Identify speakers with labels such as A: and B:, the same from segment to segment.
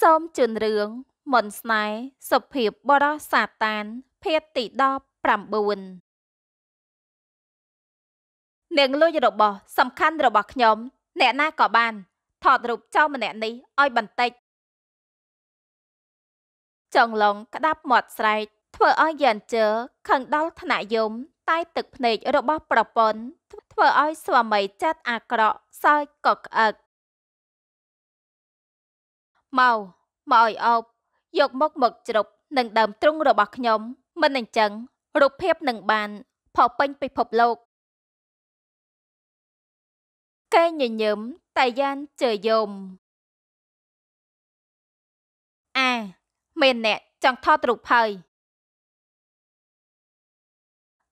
A: សូមជឿនរឿង
B: មនស្នេហ៍សុភាពបរោះសាតានភាគទី19នាងលួចរបស់សំខាន់របស់ខ្ញុំអ្នកណាក៏បានថតរូបចៅម្នាក់នេះឲ្យបន្តិចចង់ឡងក្តាប់មាត់ស្រែកធ្វើឲ្យយ៉ានជើ ខឹងដល់ថ្នាក់យមតែ ទឹកភ្នែករបស់ប្រពន្ធធ្វើឲ្យស្វាមីចាត់អាក្រក់សើចក៏ក្អឹកមកមកឲ្យអោបយកមុខមកជ្រប់នឹងដើមទ្រូងរបស់ខ្ញុំមិនអញ្ចឹងរូបភាពនឹងបានផុសពេញពិភពលោកកែញញឹម
A: តែយ៉ានជើយមអា
B: មានអ្នកចង់ថតរូបហើយ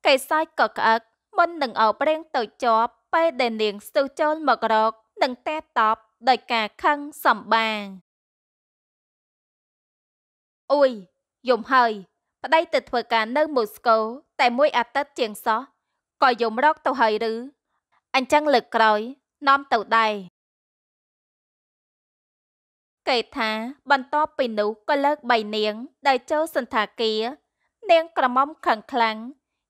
B: កែសាច់ក៏ក្អឹកមុននឹងអោបរៀងទៅជាប់ពេលដែលនាងស្ទុះចូលមករកនឹង តែតបដោយការខឹងសម្បាអួយយំហើយប្តីទៅធ្វើការនៅមូស្គូ តែមួយអាទិត្យជាងសោះក៏យំរកទៅហើយឬអញ្ចឹងលើកក្រោយ នាំទៅដែរកេថាបន្ទាប់ពីនោះក៏លើកបៃនាងដែលចូលសន្តាគារ នាងក្រមុំខឹងខ្លាំង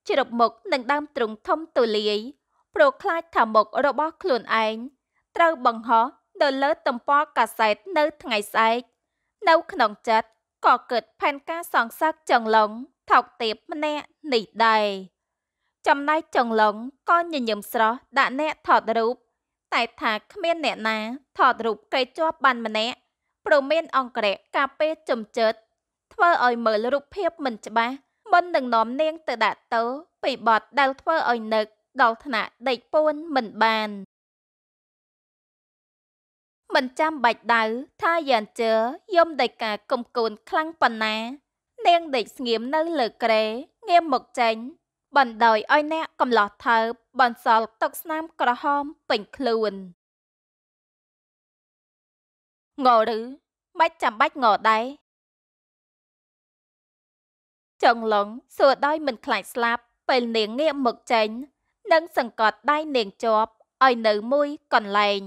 B: ជ្រប់មុខនឹងដើមទ្រូងធំទូលាយព្រោះខ្លាចថាមុខរបស់ខ្លួនឯងត្រូវបង្ហោះនៅលើទំព័រកាសែតនៅថ្ងៃស្អែក នៅក្នុងចិត្តក៏គិតផែនការសងសឹកចង្លងថោកទាបម្នាក់នេះដែរចំណែកចង្លងក៏ញញឹមស្រស់ដាក់អ្នកថតរូបតែថាគ្មានអ្នកណាថតរូបគេជាប់បានម្នាក់ព្រមមានអង្គរៈការពេចំចិត្តធ្វើឲ្យមើលរូបភាពមិនច្បាស់មុននឹងនាំនាងទៅដាក់ទោសពីបទដែលធ្វើឲ្យនឹកដល់ថ្នាក់ដេកពួនមិនបានមិនចាំបាច់ដៅថាយ៉ាងជើយំដោយការកំគួនខ្លាំងប៉ុណ្ណា នាងដេកស្ងៀមនៅលើក្រែងាមមកចេញបណ្ដោយឲ្យអ្នកកំឡោះថើបបន្សល់ទឹកស្នាមក្រហមពេញខ្លួនងឬបាច់ចាំបាច់ងដែរចង់ឡងសួរដោយមិនខ្លាចស្លាប់ពេលនាងងាកមកចេញនិងសង្កត់ដៃនាងជាប់ឲ្យនៅមួយកន្លែង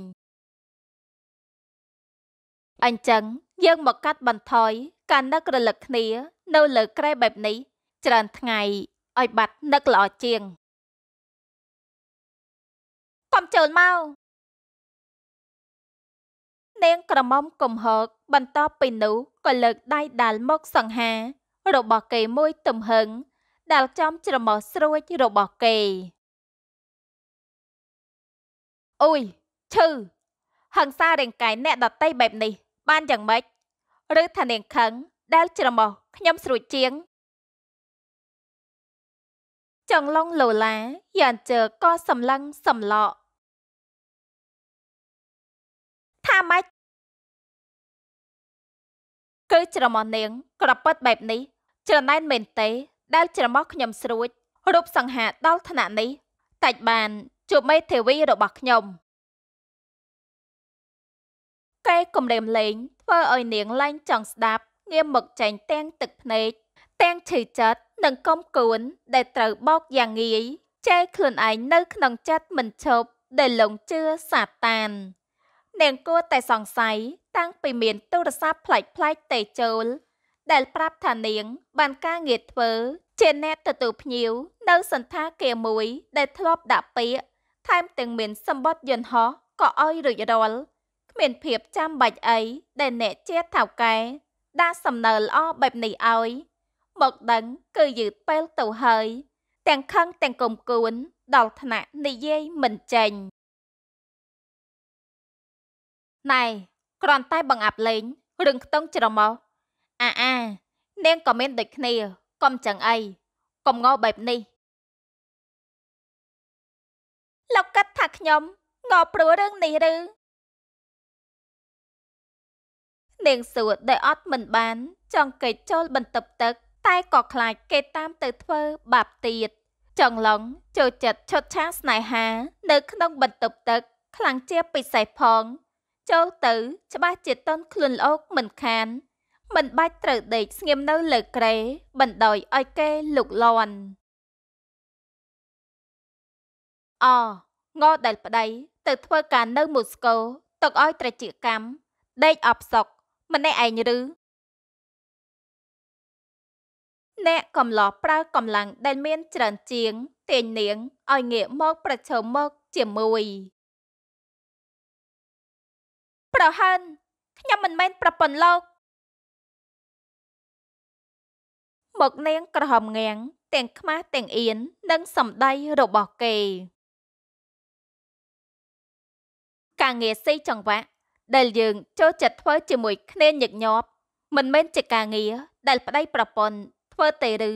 B: អញ្ចឹងយើងមកកាត់បន្ថយការនឹករលឹកគ្នានៅលើក្រែបែបនេះច្រើនថ្ងៃឲ្យបាត់នឹកល្អ
A: ជាងកុំចូលមក
B: នាងក្រមុំកំហកបន្តពីនោះក៏លើកដៃដាល់មកសង្ហារបស់គេមួយទំហឹងដែលចំច្រមុះស្រួចរបស់គេអុយឈឺហឹង្សារាងកាយអ្នកដតីបែបនេះបានយ៉ាងម៉េចឬថានាងខឹង ដែល ច្រមុះខ្ញុំស្រួចជាងចង្
A: លងលូឡាយ៉ាងជើក៏សម្លឹងសម្លក់ថាម៉េចគឺច្រមុះន
B: ាងក្រពិតបែបនេះច្រណែនមែនទេ ដែល ច្រមុះខ្ញុំស្រួចរូបសង្ហាដល់ឋានៈនេះតែចបានជួបមេទេវីរបស់ខ្ញុំកេះគំរាមលេងធ្វើឲ្យនាងលែងចង់ស្ដាប់ងាមមកចែងទាំងទឹកភ្នែកទាំងឈឺចិត្តនិងកំគួនដែលត្រូវបោកយ៉ាងងាយចែខ្លួនឯងនៅក្នុងចិត្តមិនឈប់ដែលលងជឿសាតាន នាងគួរតែសង្ស័យតាំងពីមានទូរស័ព្ទផ្លាច់ផ្លាច់តេចូល ដែលប្រាប់ថានាងបានការងារធ្វើជាអ្នកទទួលភ្ញៀវនៅសន្តាគារមួយដែលធ្លាប់ដាក់ពាក្យថែមទាំងមានសម្បត្តិយន្តហោះក៏ឲ្យរួចរាល់គ្មានភាពចាំបាច់អីដែលអ្នក ជាថៅកែដាក់សំណើល្អបែបនេះឲ្យមកដឹងគឺយឺតពេលទៅហើយទាំងខឹងទាំងកុំគួនដល់ថ្នាក់និយាយមិនចេញណែគ្រាន់តែបង្អាប់លេងរឿងខ្ទង់ច្រមុះអាអា នាងក៏មានដូចគ្នា កុំចឹងអីកុំងល់បែបនេះលោកកាត់ថាខ្ញុំងល់ព្រោះរឿងនេះឬនាងសួរដោយអត់មិនបាន ចង់គេចចូលបន្ទប់ទឹក តែក៏ខ្លាចគេតាមទៅធ្វើបាបទៀតចង់ឡងចូលចិត្តឈុតឆាកស្នេហានៅក្នុងបន្ទប់ទឹក ខ្លាំងជាពិសេសផង ចូលទៅច្បាស់ជាតន់ខ្លួនល្អកមិនខាន មិនបាច់ត្រូវដេកស្ងៀមនៅលើក្រេបណ្ដោយឲ្យគេលុកលាន់អងដែលប្តីទៅធ្វើការនៅមូស្គូទុកឲ្យត្រជាកម្មដេកអបសុកម្នាក់ឯងឬអ្នកកំឡោះប្រើកម្លាំងដែលមានច្រើនជាងទាញនាងឲ្យងាកមកប្រឈមមុខជាមួយ
A: ប្រហិនខ្ញុំមិនមែនប្រពន្ធលោកមកនាងក្រហមងាំងទាំងខ្មាស់ទាំងអៀននិងស
B: ម្ដីរបស់គេ ការងារស៊ីចង្វាក់ដែលយើងចូលចិត្តធ្វើជាមួយគ្នាញឹកញាប់មិនមែនជាការងារដែលប្តីប្រពន្ធធ្វើទេឬ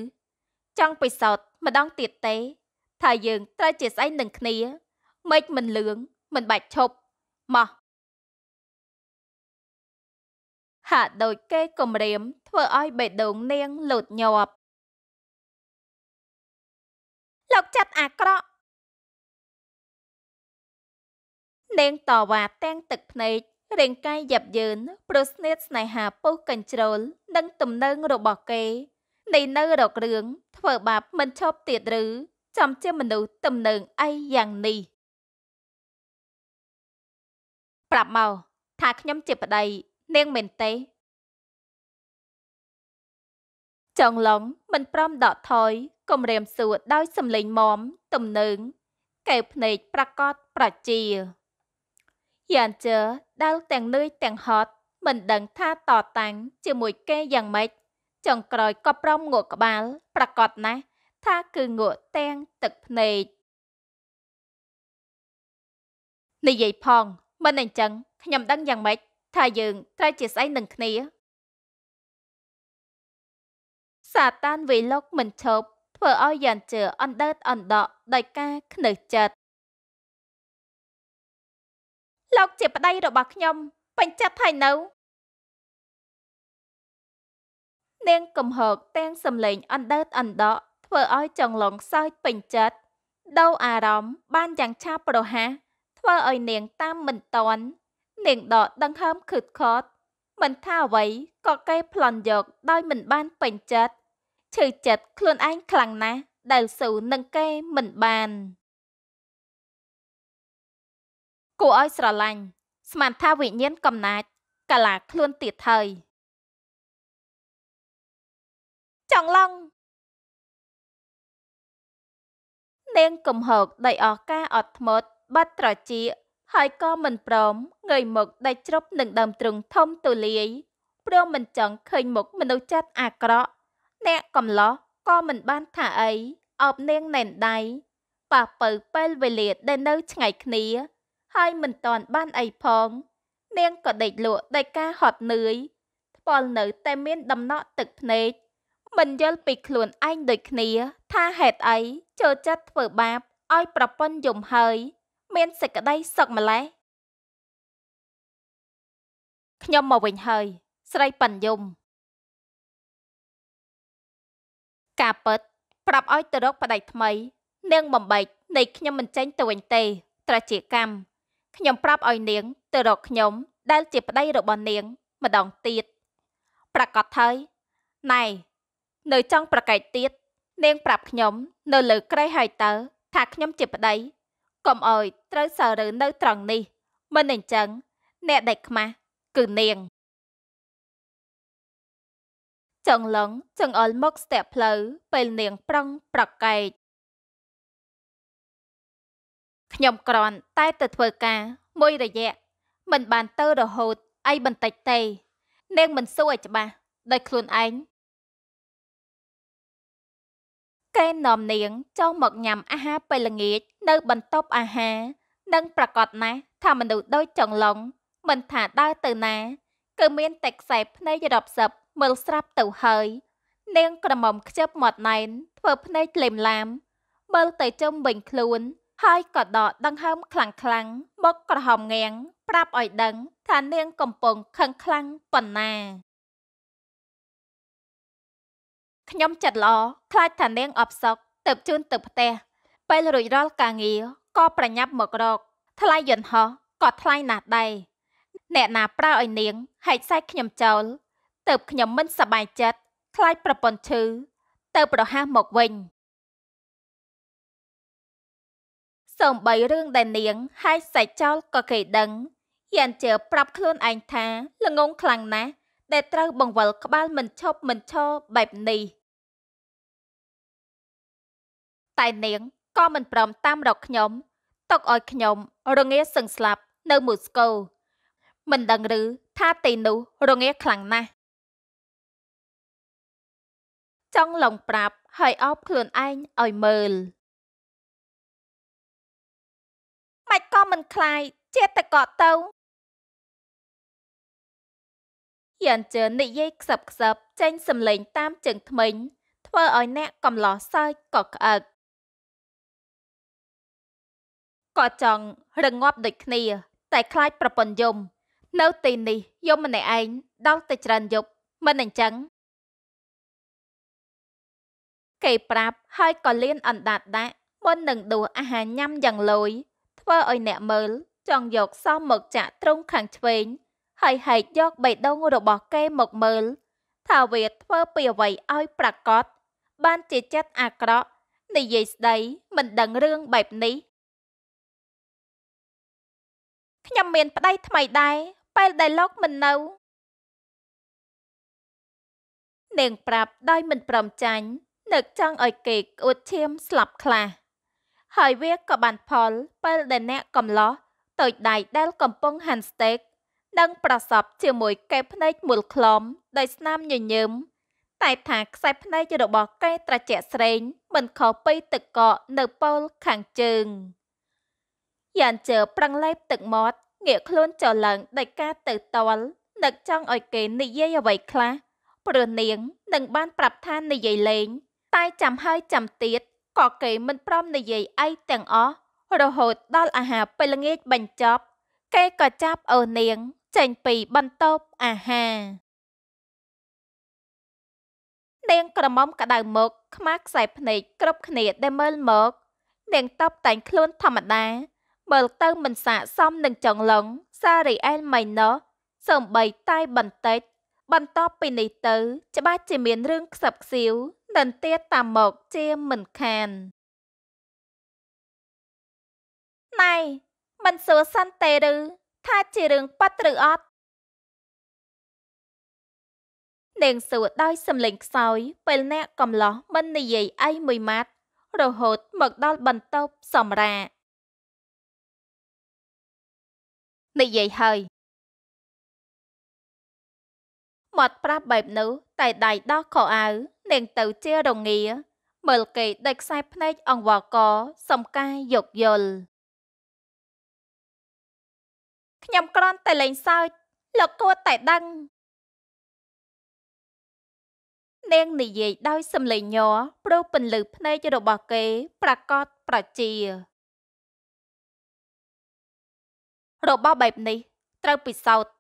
B: ចង់ពិសោធន៍ម្ដងទៀតទេ ថាយើង ត្រូវជាស្អីនឹងគ្នាម៉េចមិនលឿងមិនបាច់ឈប់ម៉ោះហាក់ដូចគេគំរាម ធ្វ
A: ើឲ្យបេះដូងនាងលោតញាប់លោកចាត់អាក្រក់
B: នាងតវ៉ាទាំងទឹកភ្នែករាងកាយយ៉ាប់យ៉ឺនប្រស្នៀតស្នេហាពុះកញ្ជ្រោលនិងទំនឹងរបស់គេនៃនៅរករឿងធ្វើបាបមិនឈប់ទៀតឬចំជាមនុស្សទំនឹងអីយ៉ាងនេះប្រាប់មកថាខ្ញុំជាប្តីនាងមែនទេចងឡងមិនព្រមដកថយគំរាមសួរដោយសំលេងមមទំនឹងកែវភ្នែកប្រកបប្រជាយ៉ាងជើដាល់ទាំងនឿយទាំងហត់មិនដឹងថាតតាំងជាមួយគេយ៉ាងម៉េចចុងក្រោយក៏ប្រមងក់ក្បាល ប្រកាសណាស់ថាគឺងក់ទាំងទឹកភ្នែកនិយាយផង មិនអញ្ចឹងខ្ញុំដឹងយ៉ាងម៉េច ថាយើងត្រូវជាស្អីនឹងគ្នា សាតានវេលុកមិនឈប់ធ្វើឲ្យយ៉ាងជើអណ្ដើតអ
A: ណ្ដក់ដោយការខ្នើសចិត្តលោកជ
B: ាប្តីរបស់ខ្ញុំបញ្ចប់ហើយនៅនាងកំហកទាំងសំឡេងអណ្ដើតអណ្ដក់ធ្វើឲ្យ ចង្លងសើចពេញចិត្តដូរអារម្មណ៍បានយ៉ាងឆាប់រហ័សធ្វើឲ្យនាងតាមមិនតន់នាងដកដង្ហើមខឹតខត់មិនថាអ្វីក៏គេប្លន់យក ដោយ មិនបានពេញចិត្តឈឺចិត្តខ្លួនឯងខ្លាំងណាស់ដែលស៊ូនឹងគេមិនបាន។គួរឲ្យស្រឡាញ់
A: ស្មានថាវិញ្ញាណកំណាចកាលាខ្លួនទៀតហើយចង់ឡង
B: នាងកំហកដៃអស់ការអត់ធ្មត់បាត់ត្រជាហើយក៏មិនព្រមងើយមកដេកជ្រប់នឹងដើមទ្រូងធំទូលាយព្រមមិនចង់ឃើញមុខមនុស្សចាត់អាក្រក់អ្នកកំឡោះក៏មិនបានថាអីអបនាងណែនដៃប៉ះពៅពេលវេលាដែលនៅឆ្ងាយគ្នាហើយមិនតន់បានអីផង នាងក៏ដេកលក់ដោយការហត់នឿយថ្ពល់នៅតែមានដំណក់ទឹកភ្នែកមិនយល់ពីខ្លួនឯងដូចគ្នា ថាហេតុអីចូលចិត្តធ្វើបាបឲ្យប្រពន្ធយំហើយ មានសេចក្តីសុកម្លេះខ្ញុំមកវិញហើយ ស្រីបញ្ញុំការពិតប្រាប់ឲ្យទៅរកប្តីថ្មី នាងបំបែកនៃខ្ញុំមិនចេញទៅវិញទេ ត្រជាកម្មខ្ញុំប្រាប់ឲ្យនាងទៅរកខ្ញុំដែលជាប្តីរបស់នាង ម្ដងទៀត ប្រកាសហើយណៃនៅចង់ប្រកែកទៀតនាង ប្រាប់ខ្ញុំ នៅលើក្រៃហើយទៅថាខ្ញុំជាប្តីកុំអោយត្រូវសើរើនៅត្រង់នេះមិនអញ្ចឹង អ្នកដែលខ្មាស់គឺនាងចង្លងចង្អុលមកស្ទាក់ផ្លូវពេលនាង ប្រឹង ប្រកែកខ្ញុំក្រាន់តែទៅធ្វើការមួយរយៈមិនបានទៅរហូតអីបន្តិចទេនាងមិនសួរឲ្យច្បាស់ដោយខ្លួនឯងគេនាំនាងចូលមកញ៉ាំអាហារពេលល្ងាចនៅ បន្ទប់អាហារនិងប្រកាសណាស់ថាមនុស្សដូចចង្ឡុងមិនថាដើរទៅណាគឺមានតែខ្សែភ្នែករាប់សិបមើលស្រាប់ទៅហើយ នាងក្រមុំខ្ជិបមាត់ណែនធ្វើភ្នែកក្លែមឡាមមើលទៅចំវិញខ្លួនហើយក៏ដកដង្ហើមខ្លាំងខ្លាំងមកក្រហមងាំងប្រាប់ឲ្យដឹង ថានាង កំពុងខឹងខ្លាំងប៉ុណ្ណាខ្ញុំចិត្តល្អខ្លាចថានាង អបសុកទៅជូនទៅផ្ទះពេលរួចរាល់ការងារក៏ប្រញាប់ មករកថ្លៃយន្តហោះក៏ថ្លៃណាស់ដែរអ្នកណា ប្រើឲ្យនាងហែកសាច់ខ្ញុំចោលទៅខ្ញុំមិនសប្បាយចិត្តខ្លាចប្រពន្ធឈឺទៅប្រហាសមកវិញសូម្បីរឿងដែលនាងហាយសាច់ចោលក៏គេដឹងយ៉ាងជើ ប្រាប់ខ្លួនឯងថាល្ងងខ្លាំងណាស់ដែលត្រូវ បង្វិលក្បាលមិនឈប់មិនឈរបែបនេះតែនាងក៏មិនព្រមតាមរកខ្ញុំទុកឲ្យខ្ញុំរងាសឹងស្លាប់នៅមូស្គូ មិនដឹងឬថាទីនោះរងាខ្លាំងណាស់ចង់ឡងប្រាប់ហើយអោបខ្លួនឯងឲ្យមើល
A: មិនក៏មិនខ្លាយជាតិតែកក់ទៅ
B: យានជើនិយាយខ្សឹបខ្សឹបចេញសំឡេងតាមជើងថ្មិញធ្វើឲ្យអ្នកកំឡោះសើចក៏ក្អឹកក៏ចង់រងាប់ដូចគ្នា តែខ្លាចប្រពន្ធយំ នៅទីនេះយំម្នាក់ឯងដល់តែច្រើនយប់មិនអញ្ចឹងគេប្រាប់ហើយក៏លៀនអណ្ដាតដាក់មុននឹងដួសអាហារញ៉ាំយ៉ាងលយធ្វើឲ្យអ្នកមើលចង់យកសោះមកចាក់ទ្រុងខាងឆ្វេងហើយហែកយកបេះដូងរបស់គេមកមើល ថាវាធ្វើពីអ្វីឲ្យប្រកបបានជាចិត្តអាក្រក់និយាយស្ដីមិនដឹងរឿងបែបនេះខ្ញុំមានប្តីថ្មីដែរពេលដែលលោកមិននៅនាងប្រាប់ដោយមិនព្រមចាញ់នឹកចង់ឲ្យគេអួតឈាមស្លាប់ខ្លះហើយវាក៏បានផលពេលដែលអ្នកកំឡោះតូចដៃដែលកំពុងហាន់ស្តេកនិងប្រសពជាមួយកែភ្នែកមូលខ្លំដោយស្នាមញញឹមតែថាខ្សែភ្នែករបស់កែត្រជាក់ស្រេងមិនខុសពីទឹកកកនៅពោលខាងជើងយ៉ាងជើប្រឹងលេបទឹកមាត់ងាកខ្លួនចុះឡើងដោយការទៅតល់នឹកចង់ឲ្យគេនិយាយអ្វីខ្លះព្រោះនាងនឹងបាន ប្រាប់ថានិយាយលេង តែចាំហើយចាំទៀតក៏គេមិនព្រមនិយាយអីទាំងអស់រហូត ដល់អាហារពេលល្ងាចបញ្ចប់គេក៏ចាប់អូននាង ចេញពីបន្ទប់អាហារនាងក្រមុំក្តៅមុខខ្មាស់ខ្សែភ្នែកគ្រប់គ្នាដែលមើលមកនាងតបតែងខ្លួនធម្មតាមើលទៅមិនស័កសមនឹងចង្លងសារីអែលម៉ៃណូសំបីតែបន្តិច បន្ទាប់ពីនេះទៅ ច្បាស់ជាមានរឿងខ្សឹបខ្សៀវនន្ទាតាមមកជាមិនខានណៃមិនសួរសិនទេឬថាជារឿងប៉ັດឬអត់នាងសួរដោយសំឡេងខ្សោយពេលអ្នកកំឡោះមិននិយាយអីមួយម៉ាត់រហូតមកដល់បន្ទប់សម្រានិយាយហើយមាត់ប្រាប់បែបនោះតែដៃដោះខោអាវនាងទៅជារងាមើលគេដេកខ្សែភ្នែកអង្វរកសំកាយយកយល់ខ្ញុំក្រាន់តែលេងសើចលោកគួរតែដឹងនាងនិយាយដោយសំឡេងញ័រព្រោះពន្លឺភ្នែករបស់គេ ប្រកបប្រជារបស់បែបនេះ
A: ត្រូវពិសោធន៍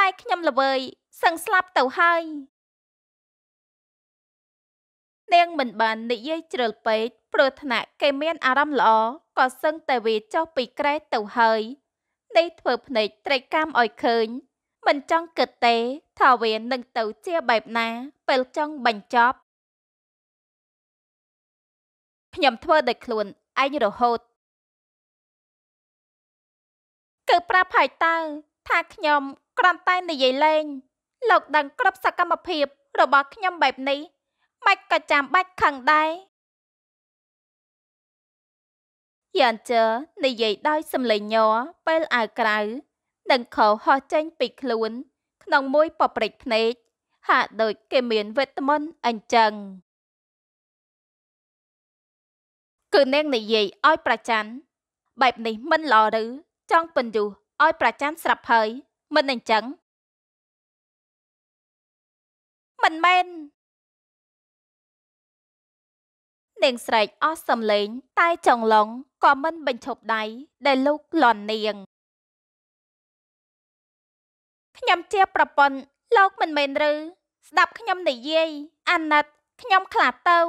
A: តែខ្ញុំល្វើយ
B: សឹងស្លាប់ទៅហើយ នាងមិនបាននិយាយជ្រិលពេកព្រោះថ្នាក់គេមានអារម្មណ៍ល្អក៏សឹងតែវាចុះពីក្រែទៅហើយនេះធ្វើភ្នែកត្រេកកាមឲ្យឃើញ មិនចង់គិតទេថាវានឹងទៅជាបែបណាពេលចង់បញ្ចប់
A: ខ្ញុំធ្វើដោយខ្លួនឯងរហូត
B: គឺប្រាប់ហើយតើថាខ្ញុំគ្រាន់តែនិយាយលេង លោកដឹងគ្រប់សកម្មភាពរបស់ខ្ញុំបែបនេះមិនក៏ចាំបាច់ខឹងដែរយ៉ានជើនិយាយដោយសំឡេងញ័រពេលអាវក្រៅនិងខោហោះចេញពីខ្លួន ក្នុងមួយប៉ព្រិចភ្នែកហាក់ដូចគេមានវេទមន្តអញ្ចឹង គឺនាងនិយាយឲ្យប្រច័នបែបនេះមិនល្អឬចង់ពន្យុះឲ្យប្រច័ណ្ឌស្រាប់ហើយ មិនអញ្ចឹងមិនមែននាងស្រែកអស់សំឡេង តែ ចង់ឡងក៏មិនបញ្ឈប់ដៃដែល លោកលន់នាងខ្ញុំជា ប្រពន្ធលោក មិនមែនឬស្ដាប់ខ្ញុំ និយាយអាណិតខ្ញុំ ខ្លាចទៅ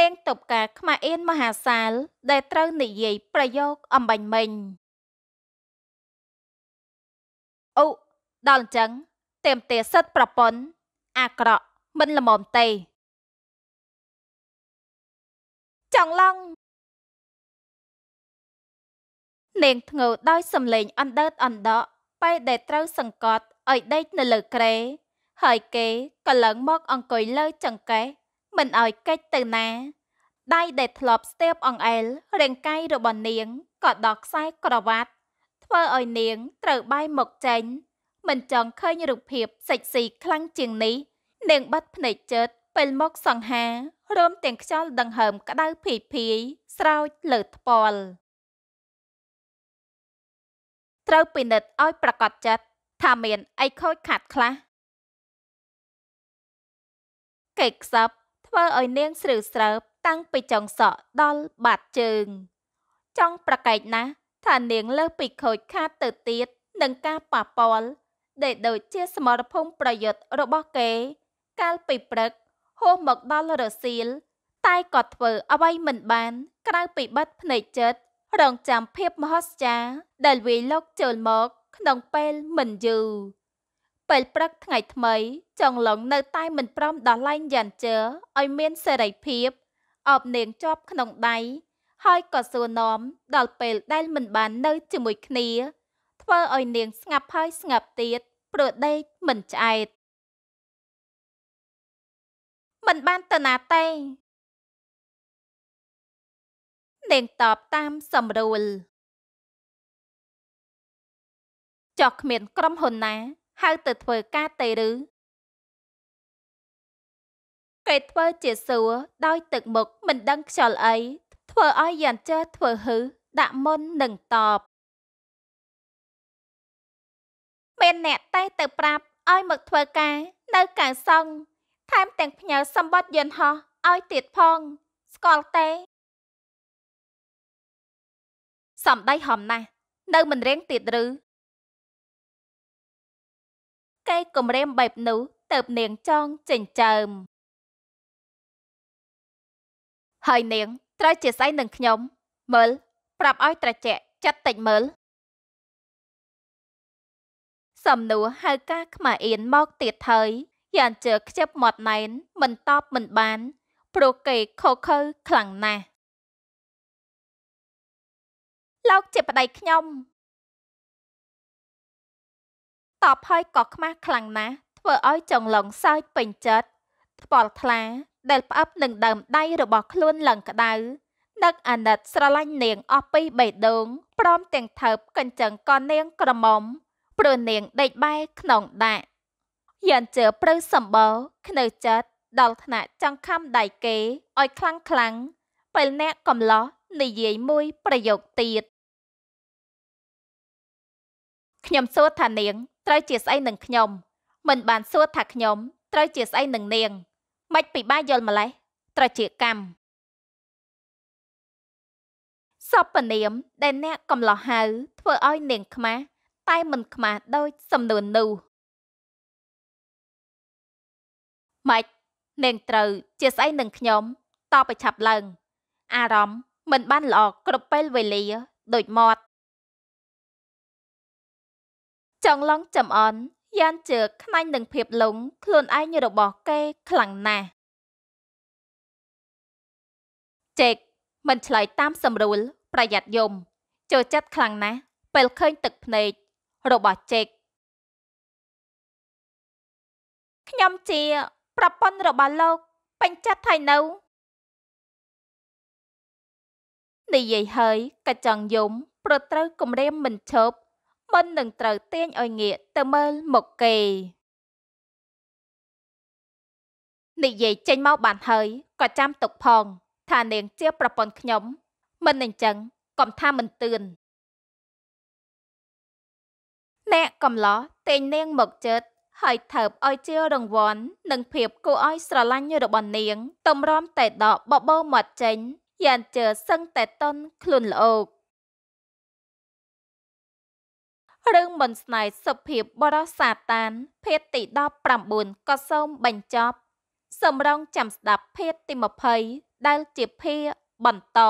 B: នាងតុបការខ្មាអៀនមហាសាល ដែលត្រូវនិយាយប្រយោគអំបញ្ញមិញអូដល់អញ្ចឹងទៀមទាសិតប្រពន្ធអាក្រក់មិនល្
A: មមទេ ចង់ឡង
B: នាងធ្ងោដោយសំឡេងអណ្ដើតអណ្ដក់ពេលដែលត្រូវសង្កត់ឲ្យដេកនៅលើគ្រែហើយគេក៏ឡើងមកអង្គុយលើចង្កេះមិនឲ្យកិច្ចទៅណាដៃដែល ធ្លាប់ស្ទាបអង្អែលរាងកាយរបស់នាងក៏ដកខ្សែក្រវ៉ាត់ ធ្វើឲ្យនាងត្រូវបាយមកចេញ មិនចង់ឃើញ រូបភាព សិចស៊ីខ្លាំងជាងនេះនាងបាត់ភ្នែកចិត្តពេលមកសង្ហារោមទាំងខ្យល់ដង្ហើមក្តៅភីភីស្រោចលើថ្ពាល់ត្រូវពិនិត្យឲ្យប្រកបចិត្តថាមានអីខូចខាតខ្លះគេខ្សឹបធ្វើឲ្យនាងស្រឺស្រើបតាំងពីចុងសក់ដល់បាតជើង ចង់ប្រកែកណាស់ថានាងលើសពីខូចខាតទៅទៀតនឹងការប៉ះពាល់ដែលដូចជាសមរភូមិប្រយុទ្ធរបស់គេកាលពីព្រឹកហោះមកដល់រសៀលតែក៏ធ្វើអ្វីមិនបានក្រៅពីបិទភ្នែកចិត្តរងចាំភាពមហិច្ឆតាដែលវាយលុកចូលមកក្នុងពេលមិនយូរពេលព្រឹកថ្ងៃថ្មីចង់ឡងនៅ តែមិនព្រមដោះលែងយ៉ាន់ជើឲ្យមានសេរីភាព អបនាងជាប់ក្នុងដៃហើយក៏សួរនាំដល់ពេល ដែលមិនបាននៅជាមួយគ្នា ធ្វើឲ្យនាងស្ងាប់ហើយស្ងាប់ទៀតព្រោះដេកមិនឆ្អែត
A: មិនបានទៅណាទេ នាងតបតាមសម្រួលចោះគ្ម
B: ាន ក្រុមហ៊ុនណាហៅទៅធ្វើការទេឬគេធ្វើជាសួរដោយទឹកមុខមិនដឹងខ្យល់អីធ្វើឲ្យយ៉ាន់ជើធ្វើហឺ ដាក់មុននឹងតបមានអ្នកតែទៅប្រាប់ឲ្យមកធ្វើការនៅកៅសង់ថែមទាំងផ្ញើសម្បត្តិយន្តហោះឲ្យទៀតផង ស្គាល់ទេ
A: សំដីហំណាស់នៅមិនរៀងទៀតឬគេគំរាមបែបនោះទៅនាងចង់ចិញ្ចើមហើយនាងត្រូវជាស្អីនឹងខ្ញុំ
B: មើល ប្រាប់ឲ្យត្រជាក់ចិត្តតិចមើល សំនួរហៅការខ្មាអៀនមកទៀតហើយយ៉ាងជើខ្ជិបមាត់ណែន មិនតបមិនបានព្រោះគេខកខើខ្លាំងណាស់
A: លោកជាប្តីខ្ញុំ
B: តបហើយក៏ខ្មាស់ខ្លាំងណាស់ធ្វើឲ្យចង្លងសើចពេញចិត្តថ្បល់ថ្លាដែលផ្អឹបនឹងដើមដៃរបស់ខ្លួនឡើងក្តៅនឹកអាណិតស្រឡាញ់នាងអស់ពីបេះដូងព្រមទាំងថើបកញ្ចឹងក៏នាងក្រមុំព្រោះនាងដេកបែរក្នុងដាក់យ៉ាងជើព្រៅសម្បោខ្នៅចិត្តដល់ថ្នាក់ចង់ខំដៃគេឲ្យខ្លាំងខ្លាំងពេលអ្នកកំឡោះនិយាយមួយប្រយោគទៀតខ្ញុំសួរថានាងត្រូវជាស្អីនឹងខ្ញុំមិនបានសួរ ថាខ្ញុំត្រូវ ជាស្អីនឹងនាងម៉េចពិបាកយល់ម្លេះត្រជាកម្មសពនាមដែលអ្នកកំឡោះហៅធ្វើឲ្យនាងខ្មាស់តែមិនខ្មាស់ដូចសំនួននោះម៉េចនាងត្រូវ ជាស្អីនឹងខ្ញុំតបប្រឆាប់ឡើង អារម្មណ៍មិនបានល្អគ្រប់ពេលវេលាដូចមាត់ចង់ឡងចំអន់យ៉ាងជើខ្មាញ់នឹងភាពលងខ្លួនឯងរបស់គេខ្លាំងណាស់ជេកមិនឆ្លើយតាមសម្រួលប្រយ័ត្នយំចូលចិត្តខ្លាំងណាស់ពេលឃើញទឹកភ្នែករបស់ជេកខ្ញុំជា ប្រពន្ធរបស់លោកពេញចិត្តថៃនៅនិយាយហើយកញ្ចង់យំ ប្រត្រូវគម្រាមមិនឈប់មិននឹងត្រូវទាញឲ្យងាកទៅមើលមុខគេនិយាយចេញមកបាន ហើយក៏ចាំទុកផងថានាងជាប្រពន្ធខ្ញុំមិនអញ្ចឹងកុំថាមិនទឿនអ្នកកំឡោះទិញនាងមកជិតហើយថើបឲ្យជារង្វាន់និងភាពគួរឲ្យស្រឡាញ់របស់នាងតម្រាំតែដកបបោមាត់ចេញយ៉ាងជើសឹងតែតន់ខ្លួនលោករឿងមន្តស្នេហ៍សុភាពបរោះសាតានភាគទី19ក៏សូមបញ្ចប់សម្រងចាំស្ដាប់ភាគទី20ដែលជាភាគបន្ត